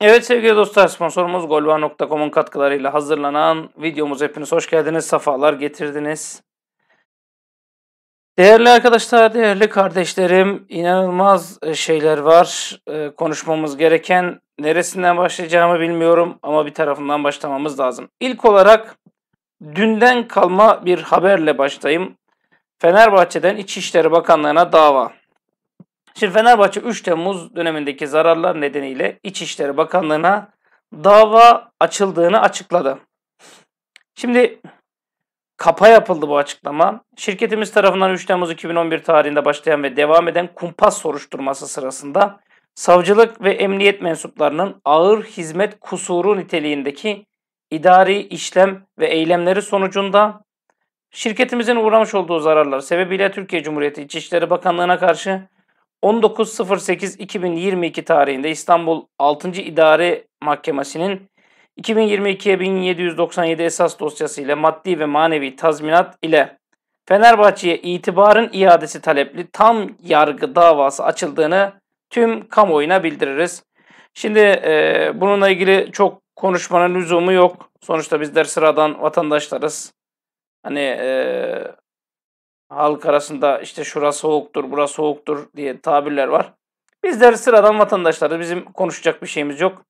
Evet sevgili dostlar sponsorumuz golva.com'un katkılarıyla hazırlanan videomuz hepiniz hoş geldiniz, safalar getirdiniz. Değerli arkadaşlar, değerli kardeşlerim, inanılmaz e, şeyler var. E, konuşmamız gereken neresinden başlayacağımı bilmiyorum ama bir tarafından başlamamız lazım. İlk olarak dünden kalma bir haberle başlayayım. Fenerbahçe'den İçişleri Bakanlığı'na dava. Şimdi Fenerbahçe 3 Temmuz dönemindeki zararlar nedeniyle İçişleri Bakanlığı'na dava açıldığını açıkladı. Şimdi kapa yapıldı bu açıklama. Şirketimiz tarafından 3 Temmuz 2011 tarihinde başlayan ve devam eden kumpas soruşturması sırasında savcılık ve emniyet mensuplarının ağır hizmet kusuru niteliğindeki idari işlem ve eylemleri sonucunda şirketimizin uğramış olduğu zararlar sebebiyle Türkiye Cumhuriyeti İçişleri Bakanlığı'na karşı 19.08.2022 tarihinde İstanbul 6. İdare Mahkemesi'nin 2022'ye 1797 esas dosyasıyla maddi ve manevi tazminat ile Fenerbahçe'ye itibarın iadesi talepli tam yargı davası açıldığını tüm kamuoyuna bildiririz. Şimdi e, bununla ilgili çok konuşmanın lüzumu yok. Sonuçta bizler sıradan vatandaşlarız. Hani e, halk arasında işte şura soğuktur, bura soğuktur diye tabirler var. Bizler sıradan vatandaşlarız. Bizim konuşacak bir şeyimiz yok.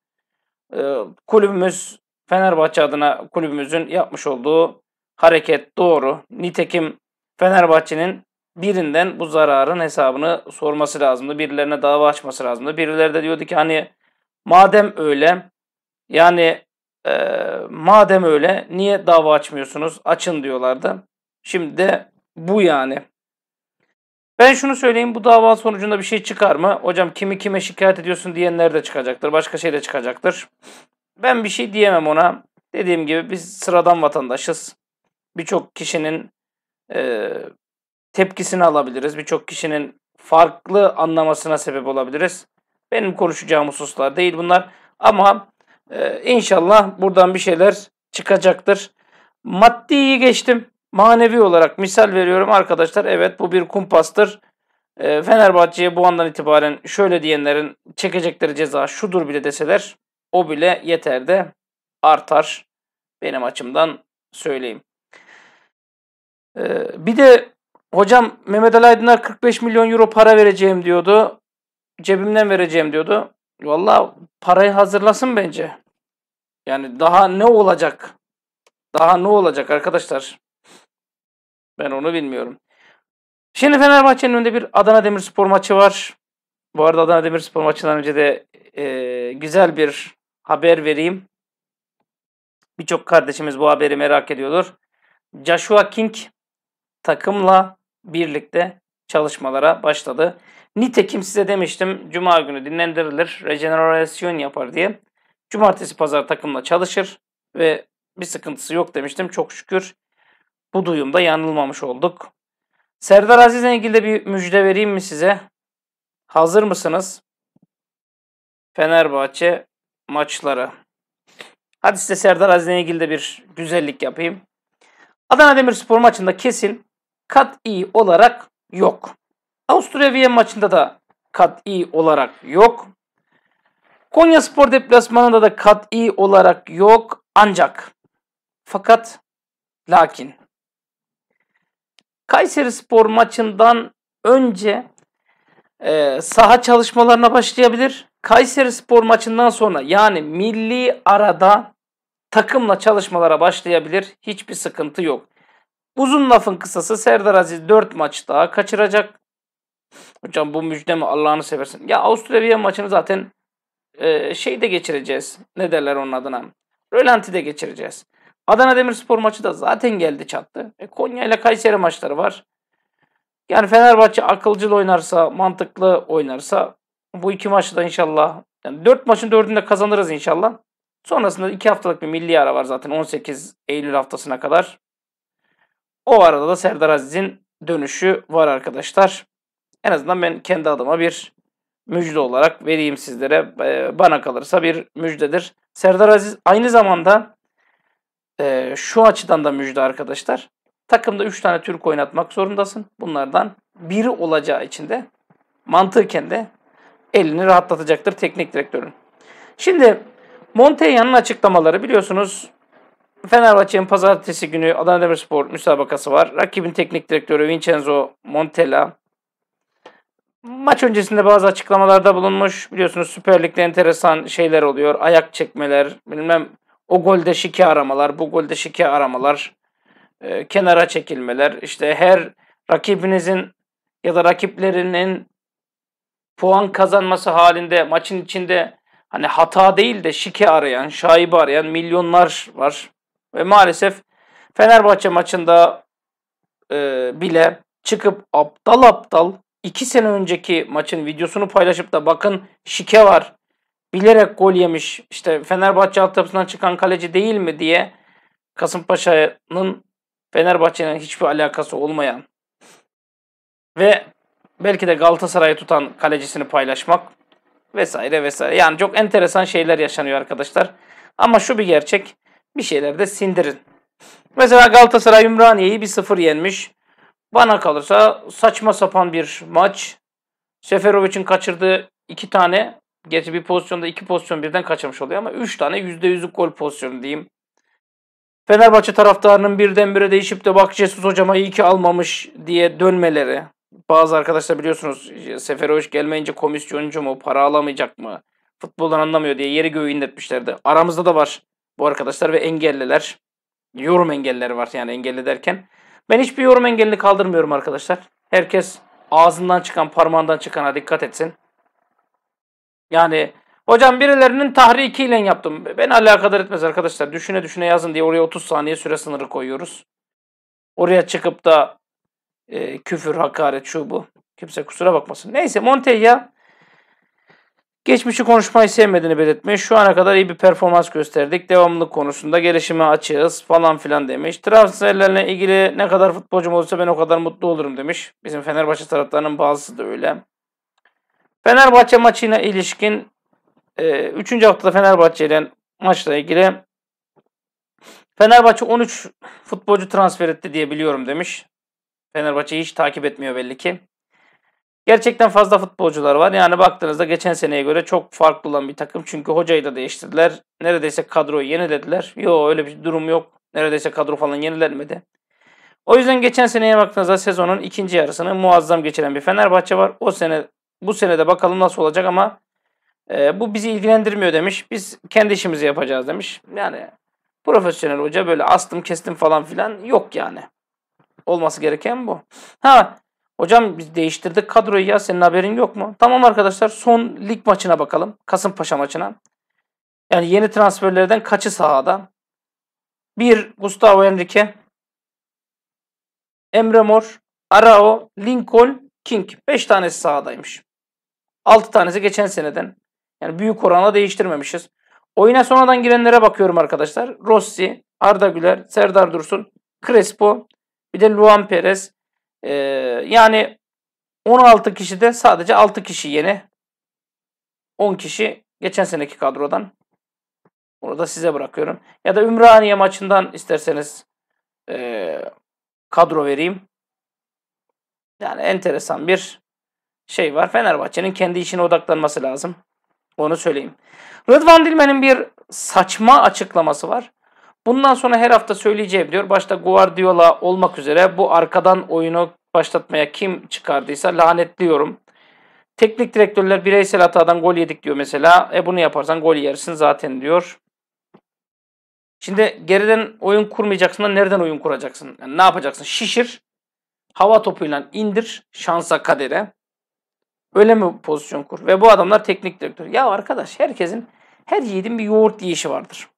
Ee, kulübümüz Fenerbahçe adına kulübümüzün yapmış olduğu hareket doğru. Nitekim Fenerbahçe'nin birinden bu zararın hesabını sorması lazımdı. Birilerine dava açması lazımdı. Birileri de diyordu ki hani madem öyle yani e, madem öyle niye dava açmıyorsunuz? Açın diyorlardı. Şimdi de bu yani. Ben şunu söyleyeyim bu dava sonucunda bir şey çıkar mı? Hocam kimi kime şikayet ediyorsun diyenler de çıkacaktır. Başka şey de çıkacaktır. Ben bir şey diyemem ona. Dediğim gibi biz sıradan vatandaşız. Birçok kişinin e, tepkisini alabiliriz. Birçok kişinin farklı anlamasına sebep olabiliriz. Benim konuşacağım hususlar değil bunlar. Ama e, inşallah buradan bir şeyler çıkacaktır. Maddiyi geçtim. Manevi olarak misal veriyorum arkadaşlar. Evet bu bir kumpastır. E, Fenerbahçe'ye bu andan itibaren şöyle diyenlerin çekecekleri ceza şudur bile deseler o bile yeter de artar. Benim açımdan söyleyeyim. E, bir de hocam Mehmet Ali Aydınlar 45 milyon euro para vereceğim diyordu. Cebimden vereceğim diyordu. Valla parayı hazırlasın bence. Yani daha ne olacak? Daha ne olacak arkadaşlar? Ben onu bilmiyorum. Şimdi Fenerbahçe'nin önünde bir Adana Demirspor maçı var. Bu arada Adana Demirspor maçından önce de e, güzel bir haber vereyim. Birçok kardeşimiz bu haberi merak ediyordur. Joshua King takımla birlikte çalışmalara başladı. Nitekim size demiştim cuma günü dinlendirilir, rejenerasyon yapar diye. Cumartesi pazar takımla çalışır ve bir sıkıntısı yok demiştim. Çok şükür bu duyumda yanılmamış olduk. Serdar Aziz'le ilgili de bir müjde vereyim mi size? Hazır mısınız? Fenerbahçe maçları. Hadi size Serdar Aziz'le ilgili de bir güzellik yapayım. Adana Demirspor maçında kesin kat kat'i olarak yok. Avusturya Viyen maçında da kat kat'i olarak yok. Konya Spor deplasmanında da kat kat'i olarak yok. Ancak fakat lakin Kayseri Spor maçından önce e, saha çalışmalarına başlayabilir. Kayseri Spor maçından sonra yani milli arada takımla çalışmalara başlayabilir. Hiçbir sıkıntı yok. Uzun lafın kısası Serdar Aziz 4 maç daha kaçıracak. Hocam bu müjde mi Allah'ını seversin. Ya Avustralya maçını zaten e, şeyde geçireceğiz. Ne derler onun adına? Rölanti'de geçireceğiz. Adana Demirspor maçı da zaten geldi çattı. E, Konya ile Kayseri maçları var. Yani Fenerbahçe akılcıl oynarsa, mantıklı oynarsa bu iki maçı da inşallah yani 4 maçın 4'ünü de kazanırız inşallah. Sonrasında 2 haftalık bir milli ara var zaten 18 Eylül haftasına kadar. O arada da Serdar Aziz'in dönüşü var arkadaşlar. En azından ben kendi adıma bir müjde olarak vereyim sizlere. Ee, bana kalırsa bir müjdedir. Serdar Aziz aynı zamanda e, şu açıdan da müjde arkadaşlar. Takımda 3 tane Türk oynatmak zorundasın. Bunlardan biri olacağı için de mantıken de elini rahatlatacaktır teknik direktörün. Şimdi Montella'nın açıklamaları biliyorsunuz Fenerbahçe'nin pazartesi günü Adana Demirspor müsabakası var. Rakibin teknik direktörü Vincenzo Montella maç öncesinde bazı açıklamalarda bulunmuş. Biliyorsunuz Süper Lig'de enteresan şeyler oluyor. Ayak çekmeler, bilmem o golde şike aramalar, bu golde şike aramalar, e, kenara çekilmeler, işte her rakibinizin ya da rakiplerinin puan kazanması halinde maçın içinde hani hata değil de şike arayan, şaibe arayan milyonlar var. Ve maalesef Fenerbahçe maçında e, bile çıkıp aptal aptal 2 sene önceki maçın videosunu paylaşıp da bakın şike var bilerek gol yemiş işte Fenerbahçe altyapısından çıkan kaleci değil mi diye Kasımpaşa'nın Fenerbahçe'nin hiçbir alakası olmayan ve belki de Galatasaray'ı tutan kalecisini paylaşmak vesaire vesaire. Yani çok enteresan şeyler yaşanıyor arkadaşlar. Ama şu bir gerçek bir şeyler de sindirin. Mesela Galatasaray Ümraniye'yi bir sıfır yenmiş. Bana kalırsa saçma sapan bir maç. Seferovic'in kaçırdığı iki tane Gerçi bir pozisyonda iki pozisyon birden kaçırmış oluyor ama 3 tane %100'lük gol pozisyonu diyeyim. Fenerbahçe taraftarının birdenbire değişip de bak Jesus hocama iyi ki almamış diye dönmeleri. Bazı arkadaşlar biliyorsunuz Seferovic gelmeyince komisyoncu mu, para alamayacak mı, futboldan anlamıyor diye yeri göğü inletmişlerdi. Aramızda da var bu arkadaşlar ve engelliler. Yorum engelleri var yani engelli derken. Ben hiçbir yorum engelini kaldırmıyorum arkadaşlar. Herkes ağzından çıkan, parmağından çıkana dikkat etsin. Yani hocam birilerinin tahrikiyle yaptım. Beni alakadar etmez arkadaşlar. Düşüne düşüne yazın diye oraya 30 saniye süre sınırı koyuyoruz. Oraya çıkıp da e, küfür, hakaret şu bu. Kimse kusura bakmasın. Neyse Montella geçmişi konuşmayı sevmediğini belirtmiş. Şu ana kadar iyi bir performans gösterdik. Devamlılık konusunda gelişime açığız falan filan demiş. Transferlerle ilgili ne kadar futbolcum olursa ben o kadar mutlu olurum demiş. Bizim Fenerbahçe taraftarının bazısı da öyle. Fenerbahçe maçına ilişkin 3. E, haftada Fenerbahçe ile maçla ilgili Fenerbahçe 13 futbolcu transfer etti diye biliyorum demiş. Fenerbahçe hiç takip etmiyor belli ki. Gerçekten fazla futbolcular var. Yani baktığınızda geçen seneye göre çok farklı olan bir takım. Çünkü hocayı da değiştirdiler. Neredeyse kadroyu yenilediler. Yok öyle bir durum yok. Neredeyse kadro falan yenilenmedi. O yüzden geçen seneye baktığınızda sezonun ikinci yarısını muazzam geçiren bir Fenerbahçe var. O sene bu sene de bakalım nasıl olacak ama e, bu bizi ilgilendirmiyor demiş. Biz kendi işimizi yapacağız demiş. Yani profesyonel hoca böyle astım kestim falan filan yok yani. Olması gereken bu. Ha hocam biz değiştirdik kadroyu ya senin haberin yok mu? Tamam arkadaşlar son lig maçına bakalım. Kasımpaşa maçına. Yani yeni transferlerden kaçı sahada? Bir Gustavo Henrique, Emre Mor, Arao, Lincoln, King. 5 tanesi sahadaymış. 6 tanesi geçen seneden. Yani büyük oranla değiştirmemişiz. Oyuna sonradan girenlere bakıyorum arkadaşlar. Rossi, Arda Güler, Serdar Dursun, Crespo, bir de Luan Perez. Ee, yani 16 kişi de sadece 6 kişi yeni. 10 kişi geçen seneki kadrodan. Bunu da size bırakıyorum. Ya da Ümraniye maçından isterseniz e, kadro vereyim. Yani enteresan bir şey var. Fenerbahçe'nin kendi işine odaklanması lazım. Onu söyleyeyim. Rıdvan Dilmen'in bir saçma açıklaması var. Bundan sonra her hafta söyleyeceğim diyor. Başta Guardiola olmak üzere bu arkadan oyunu başlatmaya kim çıkardıysa lanetliyorum. Teknik direktörler bireysel hatadan gol yedik diyor mesela. E bunu yaparsan gol yersin zaten diyor. Şimdi geriden oyun kurmayacaksın da nereden oyun kuracaksın? Yani ne yapacaksın? Şişir. Hava topuyla indir şansa kadere. Öyle mi pozisyon kur? Ve bu adamlar teknik direktör. Ya arkadaş herkesin, her yiğidin bir yoğurt yiyişi vardır.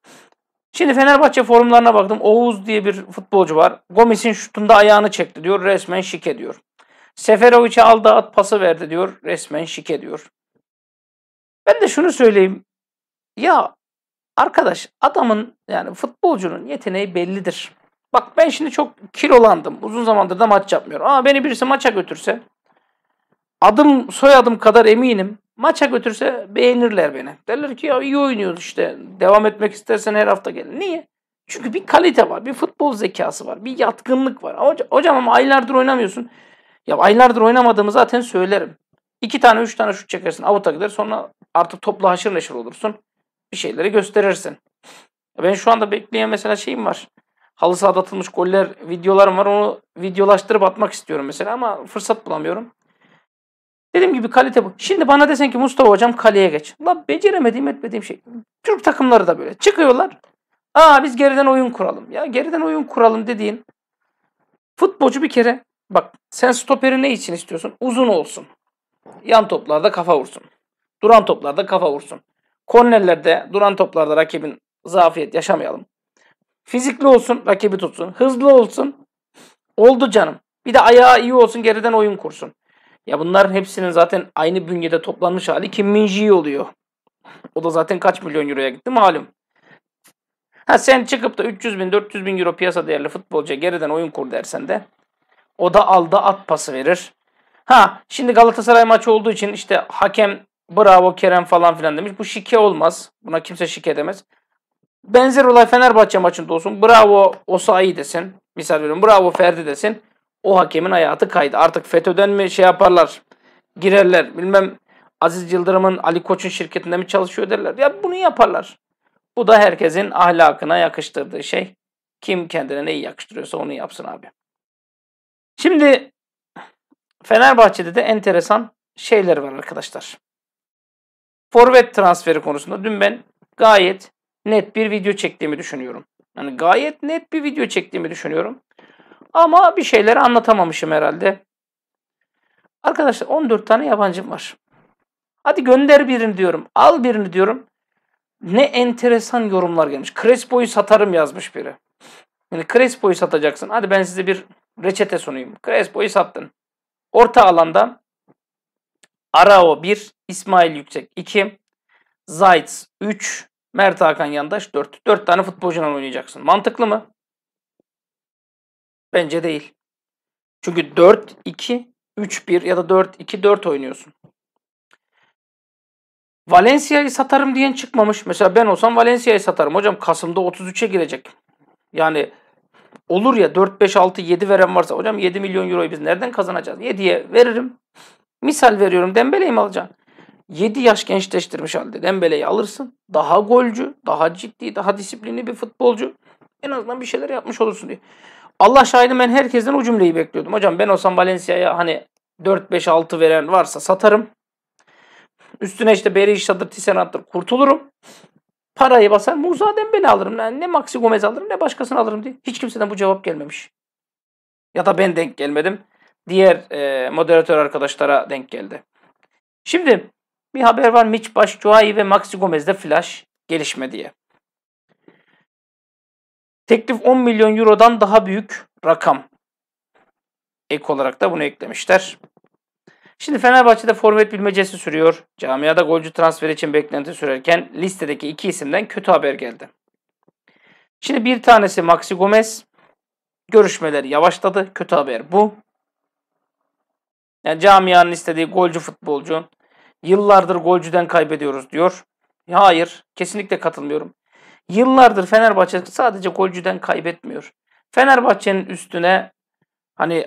Şimdi Fenerbahçe forumlarına baktım. Oğuz diye bir futbolcu var. Gomis'in şutunda ayağını çekti diyor. Resmen şike diyor. Seferovic'e al dağıt pası verdi diyor. Resmen şike diyor. Ben de şunu söyleyeyim. Ya arkadaş adamın yani futbolcunun yeteneği bellidir. Bak ben şimdi çok kilolandım. Uzun zamandır da maç yapmıyorum. Ama beni birisi maça götürse adım soyadım kadar eminim. Maça götürse beğenirler beni. Derler ki ya iyi oynuyoruz işte. Devam etmek istersen her hafta gel. Niye? Çünkü bir kalite var, bir futbol zekası var, bir yatkınlık var. Hoca, hocam ama aylardır oynamıyorsun. Ya aylardır oynamadığımı zaten söylerim. İki tane, üç tane şut çekersin, avuta gider. Sonra artık topla haşır neşir olursun. Bir şeyleri gösterirsin. Ben şu anda bekleyen mesela şeyim var. Halı sahada atılmış goller, videolarım var. Onu videolaştırıp atmak istiyorum mesela ama fırsat bulamıyorum. Dediğim gibi kalite bu. Şimdi bana desen ki Mustafa hocam kaleye geç. La beceremediğim etmediğim şey. Türk takımları da böyle. Çıkıyorlar. Aa biz geriden oyun kuralım. Ya geriden oyun kuralım dediğin futbolcu bir kere bak sen stoperi ne için istiyorsun? Uzun olsun. Yan toplarda kafa vursun. Duran toplarda kafa vursun. Kornerlerde duran toplarda rakibin zafiyet yaşamayalım. Fizikli olsun rakibi tutsun. Hızlı olsun. Oldu canım. Bir de ayağı iyi olsun geriden oyun kursun. Ya bunların hepsinin zaten aynı bünyede toplanmış hali Kim Min oluyor. O da zaten kaç milyon euroya gitti malum. Ha sen çıkıp da 300 bin 400 bin euro piyasa değerli futbolcuya geriden oyun kur dersen de o da alda at pası verir. Ha şimdi Galatasaray maçı olduğu için işte hakem bravo Kerem falan filan demiş. Bu şike olmaz. Buna kimse şike demez. Benzer olay Fenerbahçe maçında olsun. Bravo Osayi desin. Misal veriyorum. Bravo Ferdi desin o hakemin hayatı kaydı. Artık FETÖ'den mi şey yaparlar, girerler bilmem Aziz Yıldırım'ın Ali Koç'un şirketinde mi çalışıyor derler. Ya bunu yaparlar. Bu da herkesin ahlakına yakıştırdığı şey. Kim kendine neyi yakıştırıyorsa onu yapsın abi. Şimdi Fenerbahçe'de de enteresan şeyler var arkadaşlar. Forvet transferi konusunda dün ben gayet net bir video çektiğimi düşünüyorum. Yani gayet net bir video çektiğimi düşünüyorum. Ama bir şeyleri anlatamamışım herhalde. Arkadaşlar 14 tane yabancım var. Hadi gönder birini diyorum. Al birini diyorum. Ne enteresan yorumlar gelmiş. Crespo'yu satarım yazmış biri. Yani Crespo'yu satacaksın. Hadi ben size bir reçete sunayım. Crespo'yu sattın. Orta alanda Arao 1, İsmail Yüksek 2, Zayt 3, Mert Hakan Yandaş 4. 4 tane futbolcudan oynayacaksın. Mantıklı mı? Bence değil. Çünkü 4-2, 3-1 ya da 4-2-4 oynuyorsun. Valencia'yı satarım diyen çıkmamış. Mesela ben olsam Valencia'yı satarım. Hocam Kasım'da 33'e girecek. Yani olur ya 4, 5, 6, 7 veren varsa. Hocam 7 milyon euroyu biz nereden kazanacağız? 7'ye veririm. Misal veriyorum Dembele'yi mi alacaksın? 7 yaş gençleştirmiş halde Dembele'yi alırsın. Daha golcü, daha ciddi, daha disiplinli bir futbolcu. En azından bir şeyler yapmış olursun diye. Allah şahidim ben herkesten o cümleyi bekliyordum. Hocam ben olsam Valencia'ya hani 4-5-6 veren varsa satarım. Üstüne işte Beriş Şadır, Tisen attır kurtulurum. Parayı basar Musa Dembele alırım. Yani ne Maxi Gomez alırım ne başkasını alırım diye. Hiç kimseden bu cevap gelmemiş. Ya da ben denk gelmedim. Diğer e, moderatör arkadaşlara denk geldi. Şimdi bir haber var Mitch Başcuay ve Maxi Gomez'de flash gelişme diye. Teklif 10 milyon eurodan daha büyük rakam. Ek olarak da bunu eklemişler. Şimdi Fenerbahçe'de forvet bilmecesi sürüyor. Camiada golcü transferi için beklenti sürerken listedeki iki isimden kötü haber geldi. Şimdi bir tanesi Maxi Gomez. Görüşmeler yavaşladı. Kötü haber bu. Yani camianın istediği golcü futbolcu. Yıllardır golcüden kaybediyoruz diyor. Hayır, kesinlikle katılmıyorum. Yıllardır Fenerbahçe sadece golcüden kaybetmiyor. Fenerbahçe'nin üstüne hani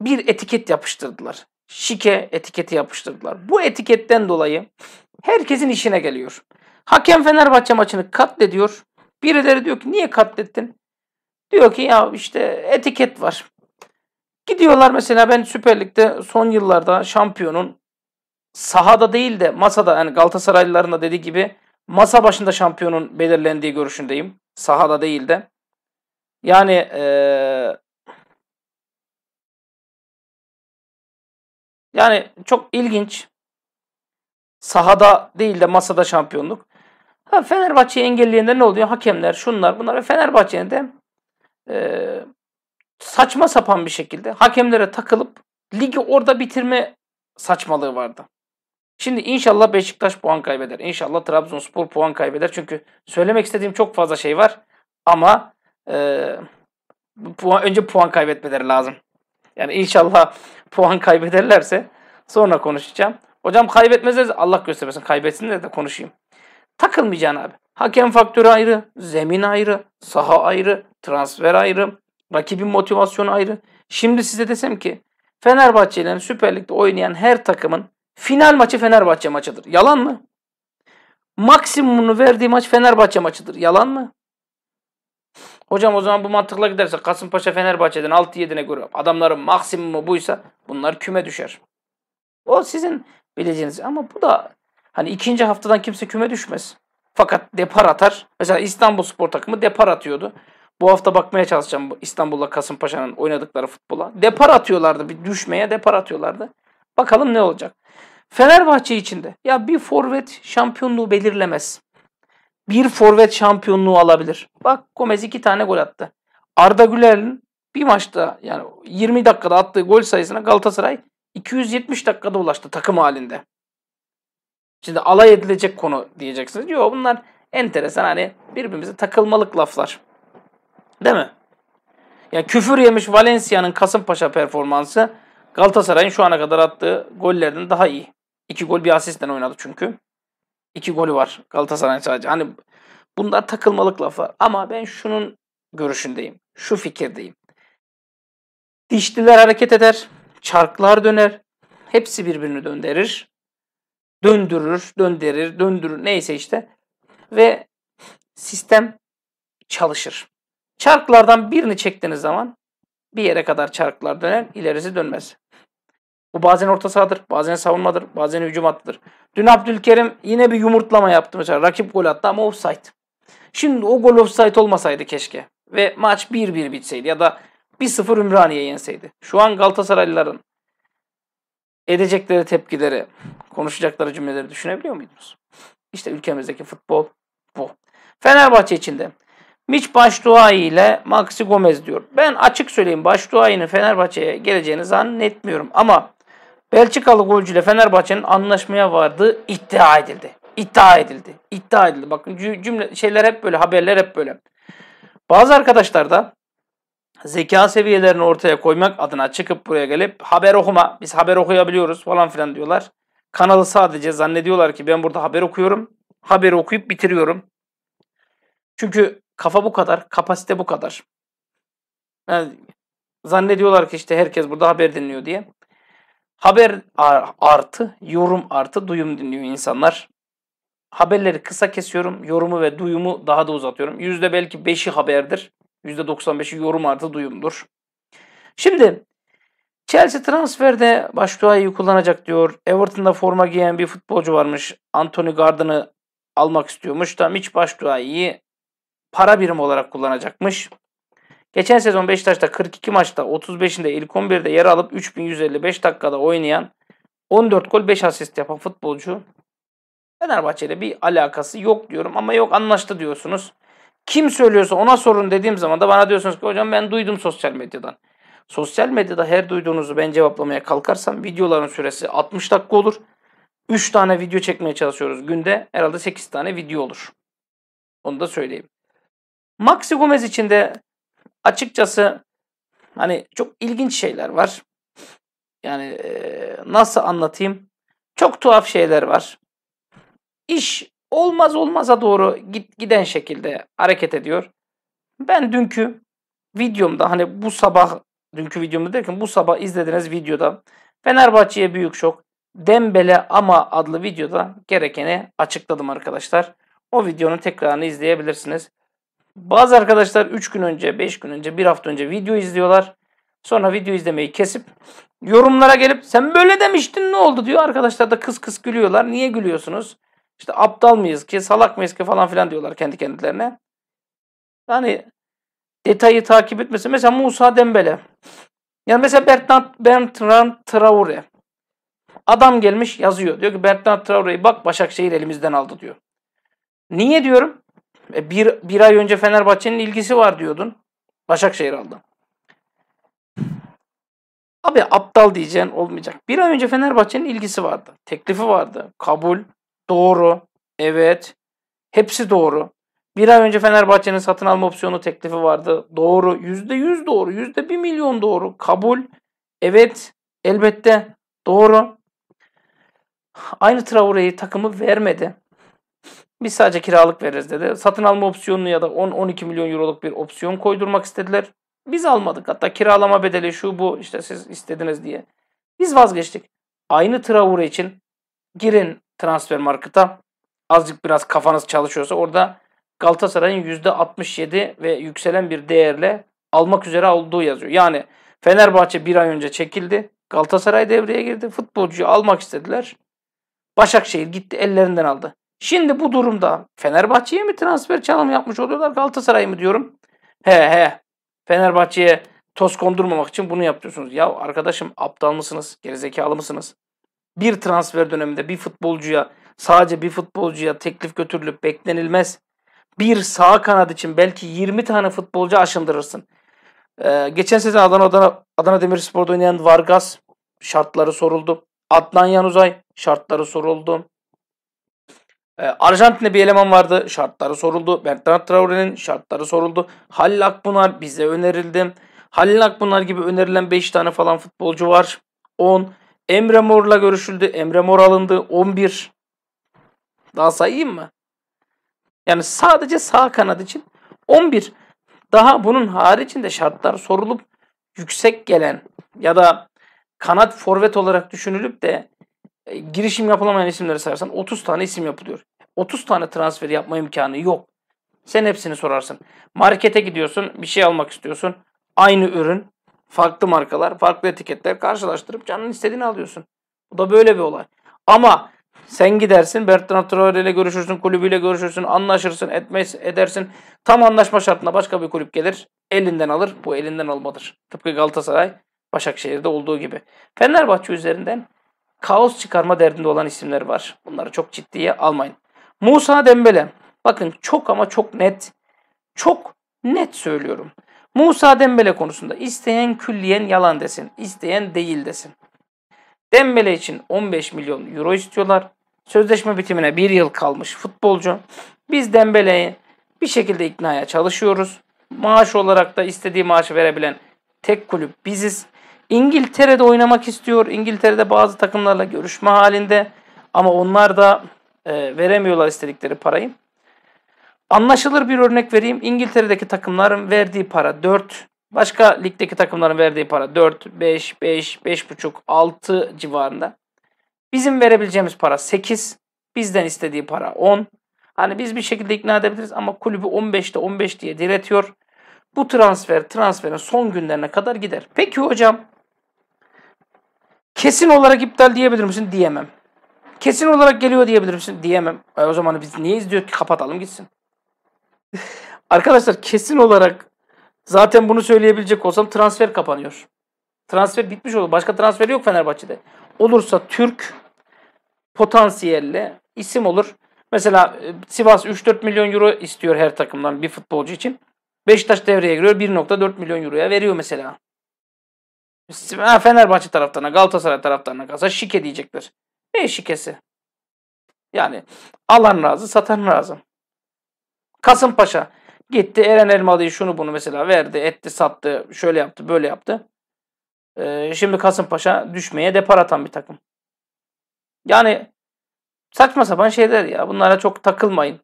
bir etiket yapıştırdılar. Şike etiketi yapıştırdılar. Bu etiketten dolayı herkesin işine geliyor. Hakem Fenerbahçe maçını katlediyor. Birileri diyor ki niye katlettin? Diyor ki ya işte etiket var. Gidiyorlar mesela ben Süper Lig'de son yıllarda şampiyonun sahada değil de masada yani Galatasaraylıların da dediği gibi Masa başında şampiyonun belirlendiği görüşündeyim. Sahada değil de. Yani ee, yani çok ilginç. Sahada değil de masada şampiyonluk. Ha, Fenerbahçe'yi engelleyende ne oluyor? Hakemler, şunlar, bunlar ve Fenerbahçe'nin de ee, saçma sapan bir şekilde hakemlere takılıp ligi orada bitirme saçmalığı vardı. Şimdi inşallah Beşiktaş puan kaybeder. İnşallah Trabzonspor puan kaybeder. Çünkü söylemek istediğim çok fazla şey var. Ama e, puan, önce puan kaybetmeleri lazım. Yani inşallah puan kaybederlerse sonra konuşacağım. Hocam kaybetmezler Allah göstermesin kaybetsinler de konuşayım. Takılmayacaksın abi. Hakem faktörü ayrı, zemin ayrı, saha ayrı, transfer ayrı, rakibin motivasyonu ayrı. Şimdi size desem ki Fenerbahçe'lerin Süper Lig'de oynayan her takımın Final maçı Fenerbahçe maçıdır. Yalan mı? Maksimumunu verdiği maç Fenerbahçe maçıdır. Yalan mı? Hocam o zaman bu mantıkla gidersek Kasımpaşa Fenerbahçe'den 6-7'ne göre adamların maksimumu buysa bunlar küme düşer. O sizin bileceğiniz ama bu da hani ikinci haftadan kimse küme düşmez. Fakat depar atar. Mesela İstanbul Spor takımı depar atıyordu. Bu hafta bakmaya çalışacağım İstanbul'la Kasımpaşa'nın oynadıkları futbola. Depar atıyorlardı. Bir düşmeye depar atıyorlardı. Bakalım ne olacak. Fenerbahçe içinde ya bir forvet şampiyonluğu belirlemez. Bir forvet şampiyonluğu alabilir. Bak Gomez iki tane gol attı. Arda Güler'in bir maçta yani 20 dakikada attığı gol sayısına Galatasaray 270 dakikada ulaştı takım halinde. Şimdi alay edilecek konu diyeceksiniz. Yok bunlar enteresan hani birbirimize takılmalık laflar. Değil mi? Yani küfür yemiş Valencia'nın Kasımpaşa performansı Galatasaray'ın şu ana kadar attığı gollerden daha iyi. İki gol bir asistten oynadı çünkü. İki golü var Galatasaray'ın sadece. Hani bunlar takılmalık laflar. Ama ben şunun görüşündeyim. Şu fikirdeyim. Dişliler hareket eder. Çarklar döner. Hepsi birbirini döndürür. Döndürür, döndürür, döndürür. Neyse işte. Ve sistem çalışır. Çarklardan birini çektiğiniz zaman bir yere kadar çarklar döner, ilerisi dönmez. Bu bazen orta sahadır, bazen savunmadır, bazen hücum hattıdır. Dün Abdülkerim yine bir yumurtlama yaptı mesela. Rakip gol attı ama offside. Şimdi o gol offside olmasaydı keşke. Ve maç 1-1 bitseydi ya da 1-0 Ümraniye yenseydi. Şu an Galatasaraylıların edecekleri tepkileri, konuşacakları cümleleri düşünebiliyor muydunuz? İşte ülkemizdeki futbol bu. Fenerbahçe için de Miç Başdua ile Maxi Gomez diyor. Ben açık söyleyeyim Başdua'nın Fenerbahçe'ye geleceğini zannetmiyorum ama Belçikalı golcü ile Fenerbahçe'nin anlaşmaya vardığı iddia edildi. İddia edildi. İddia edildi. Bakın cümle şeyler hep böyle, haberler hep böyle. Bazı arkadaşlar da zeka seviyelerini ortaya koymak adına çıkıp buraya gelip haber okuma, biz haber okuyabiliyoruz falan filan diyorlar. Kanalı sadece zannediyorlar ki ben burada haber okuyorum. Haberi okuyup bitiriyorum. Çünkü Kafa bu kadar, kapasite bu kadar. Yani zannediyorlar ki işte herkes burada haber dinliyor diye. Haber artı, yorum artı, duyum dinliyor insanlar. Haberleri kısa kesiyorum, yorumu ve duyumu daha da uzatıyorum. Yüzde belki beşi haberdir. Yüzde doksan beşi yorum artı duyumdur. Şimdi Chelsea transferde Baştuay'ı kullanacak diyor. Everton'da forma giyen bir futbolcu varmış. Anthony Gardner'ı almak istiyormuş. Tam hiç Baştuay'ı para birimi olarak kullanacakmış. Geçen sezon Beşiktaş'ta 42 maçta 35'inde ilk 11'de yer alıp 3155 dakikada oynayan 14 gol 5 asist yapan futbolcu Fenerbahçe'yle bir alakası yok diyorum ama yok anlaştı diyorsunuz. Kim söylüyorsa ona sorun dediğim zaman da bana diyorsunuz ki hocam ben duydum sosyal medyadan. Sosyal medyada her duyduğunuzu ben cevaplamaya kalkarsam videoların süresi 60 dakika olur. 3 tane video çekmeye çalışıyoruz günde. Herhalde 8 tane video olur. Onu da söyleyeyim. Maxi Gomez için de açıkçası hani çok ilginç şeyler var. Yani nasıl anlatayım? Çok tuhaf şeyler var. İş olmaz olmaza doğru giden şekilde hareket ediyor. Ben dünkü videomda hani bu sabah dünkü videomda derken bu sabah izlediğiniz videoda Fenerbahçe'ye büyük şok Dembele ama adlı videoda gerekeni açıkladım arkadaşlar. O videonun tekrarını izleyebilirsiniz. Bazı arkadaşlar 3 gün önce, 5 gün önce, 1 hafta önce video izliyorlar. Sonra video izlemeyi kesip yorumlara gelip sen böyle demiştin ne oldu diyor. Arkadaşlar da kıs kıs gülüyorlar. Niye gülüyorsunuz? İşte aptal mıyız ki, salak mıyız ki falan filan diyorlar kendi kendilerine. Yani detayı takip etmesi. Mesela Musa Dembele. Yani mesela Bertrand, Bertrand Traore. Adam gelmiş yazıyor. Diyor ki Bertrand Traore'yi bak Başakşehir elimizden aldı diyor. Niye diyorum? E, bir, bir ay önce Fenerbahçe'nin ilgisi var diyordun. Başakşehir aldı. Abi aptal diyeceğin olmayacak. Bir ay önce Fenerbahçe'nin ilgisi vardı. Teklifi vardı. Kabul. Doğru. Evet. Hepsi doğru. Bir ay önce Fenerbahçe'nin satın alma opsiyonu teklifi vardı. Doğru. Yüzde yüz doğru. Yüzde bir milyon doğru. Kabul. Evet. Elbette. Doğru. Aynı Traore'yi takımı vermedi. Biz sadece kiralık veririz dedi. Satın alma opsiyonunu ya da 10-12 milyon euroluk bir opsiyon koydurmak istediler. Biz almadık. Hatta kiralama bedeli şu bu işte siz istediniz diye. Biz vazgeçtik. Aynı Traore için girin transfer markıta. Azıcık biraz kafanız çalışıyorsa orada Galatasaray'ın %67 ve yükselen bir değerle almak üzere olduğu yazıyor. Yani Fenerbahçe bir ay önce çekildi. Galatasaray devreye girdi. Futbolcuyu almak istediler. Başakşehir gitti ellerinden aldı. Şimdi bu durumda Fenerbahçe'ye mi transfer çalım yapmış oluyorlar Galatasaray mı diyorum. He he Fenerbahçe'ye toz kondurmamak için bunu yapıyorsunuz. Ya arkadaşım aptal mısınız? Gerizekalı mısınız? Bir transfer döneminde bir futbolcuya sadece bir futbolcuya teklif götürülüp beklenilmez. Bir sağ kanat için belki 20 tane futbolcu aşındırırsın. Ee, geçen sezon Adana, Adana, Adana Demirspor'da oynayan Vargas şartları soruldu. Adnan Yanuzay şartları soruldu. Ee, Arjantin'de bir eleman vardı. Şartları soruldu. Bertrand Traore'nin şartları soruldu. Halil Akbunar bize önerildi. Halil Akbunar gibi önerilen 5 tane falan futbolcu var. 10. Emre Mor'la görüşüldü. Emre Mor alındı. 11. Daha sayayım mı? Yani sadece sağ kanat için 11. Daha bunun haricinde şartlar sorulup yüksek gelen ya da kanat forvet olarak düşünülüp de e, girişim yapılamayan isimleri sayarsan 30 tane isim yapılıyor. 30 tane transfer yapma imkanı yok. Sen hepsini sorarsın. Markete gidiyorsun, bir şey almak istiyorsun. Aynı ürün, farklı markalar, farklı etiketler karşılaştırıp canın istediğini alıyorsun. Bu da böyle bir olay. Ama sen gidersin Bertrand Traore ile görüşürsün, kulübüyle görüşürsün, anlaşırsın, etmez, edersin. Tam anlaşma şartına başka bir kulüp gelir, elinden alır. Bu elinden almadır. Tıpkı Galatasaray, Başakşehir'de olduğu gibi. Fenerbahçe üzerinden kaos çıkarma derdinde olan isimler var. Bunları çok ciddiye almayın. Musa Dembele. Bakın çok ama çok net, çok net söylüyorum. Musa Dembele konusunda isteyen külliyen yalan desin, isteyen değil desin. Dembele için 15 milyon euro istiyorlar. Sözleşme bitimine bir yıl kalmış futbolcu. Biz Dembele'yi bir şekilde iknaya çalışıyoruz. Maaş olarak da istediği maaşı verebilen tek kulüp biziz. İngiltere'de oynamak istiyor. İngiltere'de bazı takımlarla görüşme halinde. Ama onlar da e, veremiyorlar istedikleri parayı. Anlaşılır bir örnek vereyim. İngiltere'deki takımların verdiği para 4. Başka ligdeki takımların verdiği para 4, 5, 5, 5,5, 6 civarında. Bizim verebileceğimiz para 8. Bizden istediği para 10. Hani biz bir şekilde ikna edebiliriz ama kulübü 15'te 15 diye diretiyor. Bu transfer transferin son günlerine kadar gider. Peki hocam kesin olarak iptal diyebilir misin? Diyemem kesin olarak geliyor diyebilir misin? Diyemem. E, o zaman biz niye izliyor ki kapatalım gitsin. Arkadaşlar kesin olarak zaten bunu söyleyebilecek olsam transfer kapanıyor. Transfer bitmiş olur. Başka transfer yok Fenerbahçe'de. Olursa Türk potansiyelle isim olur. Mesela e, Sivas 3-4 milyon euro istiyor her takımdan bir futbolcu için. Beşiktaş devreye giriyor 1.4 milyon euroya veriyor mesela. Fenerbahçe taraftarına, Galatasaray taraftarına kalsa şike diyecektir. Ne Beşikesi. Yani alan razı, satan razı. Kasımpaşa gitti Eren Elmalı'yı şunu bunu mesela verdi, etti, sattı, şöyle yaptı, böyle yaptı. Ee, şimdi Kasımpaşa düşmeye depar atan bir takım. Yani saçma sapan şeyler ya. Bunlara çok takılmayın.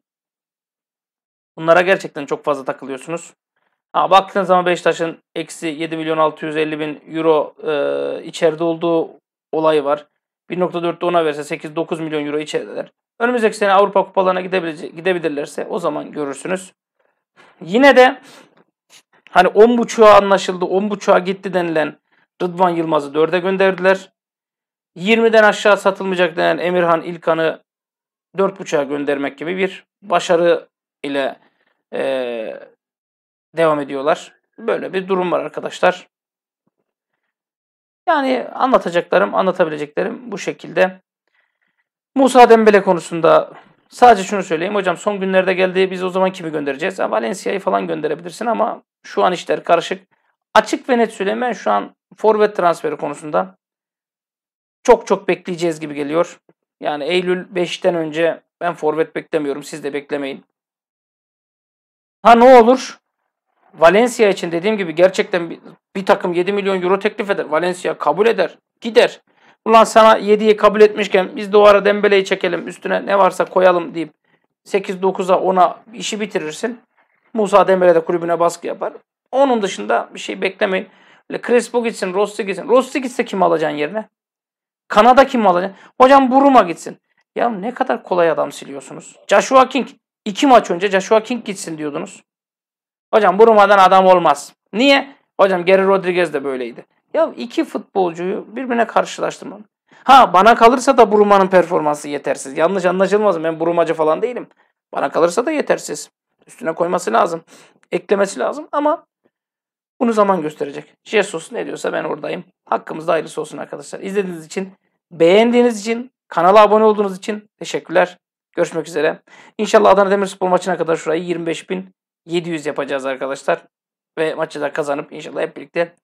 Bunlara gerçekten çok fazla takılıyorsunuz. Ha, baktığınız zaman Beşiktaş'ın eksi 7 milyon 650 bin euro e, içeride olduğu olayı var. 1.4'te ona verse 8-9 milyon euro içerideler. Önümüzdeki sene Avrupa kupalarına gidebilirlerse o zaman görürsünüz. Yine de hani 10.5'a anlaşıldı, 10.5'a gitti denilen Rıdvan Yılmaz'ı 4'e gönderdiler. 20'den aşağı satılmayacak denen Emirhan İlkan'ı 4.5'a göndermek gibi bir başarı ile e, devam ediyorlar. Böyle bir durum var arkadaşlar. Yani anlatacaklarım, anlatabileceklerim bu şekilde. Musa Dembele konusunda sadece şunu söyleyeyim. Hocam son günlerde geldi biz o zaman kimi göndereceğiz? Valencia'yı falan gönderebilirsin ama şu an işler karışık. Açık ve net söyleyeyim ben şu an forvet transferi konusunda çok çok bekleyeceğiz gibi geliyor. Yani Eylül 5'ten önce ben forvet beklemiyorum. Siz de beklemeyin. Ha ne olur? Valencia için dediğim gibi gerçekten bir, bir takım 7 milyon euro teklif eder. Valencia kabul eder. Gider. Ulan sana 7'yi kabul etmişken biz de o ara Dembele'yi çekelim üstüne ne varsa koyalım deyip 8-9'a 10'a işi bitirirsin. Musa Dembele de kulübüne baskı yapar. Onun dışında bir şey beklemeyin. Öyle Crespo gitsin, Rossi gitsin. Rossi gitse kim alacaksın yerine? Kanada kim alacak? Hocam Buruma gitsin. Ya ne kadar kolay adam siliyorsunuz. Joshua King. iki maç önce Joshua King gitsin diyordunuz. Hocam bu adam olmaz. Niye? Hocam Geri Rodriguez de böyleydi. Ya iki futbolcuyu birbirine karşılaştırmam. Ha bana kalırsa da Buruma'nın performansı yetersiz. Yanlış anlaşılmasın ben Burumacı falan değilim. Bana kalırsa da yetersiz. Üstüne koyması lazım. Eklemesi lazım ama bunu zaman gösterecek. Jesus ne diyorsa ben oradayım. Hakkımızda hayırlısı olsun arkadaşlar. İzlediğiniz için, beğendiğiniz için, kanala abone olduğunuz için teşekkürler. Görüşmek üzere. İnşallah Adana Demirspor maçına kadar şurayı 25 bin 700 yapacağız arkadaşlar. Ve maçı da kazanıp inşallah hep birlikte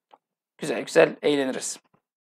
güzel güzel eğleniriz.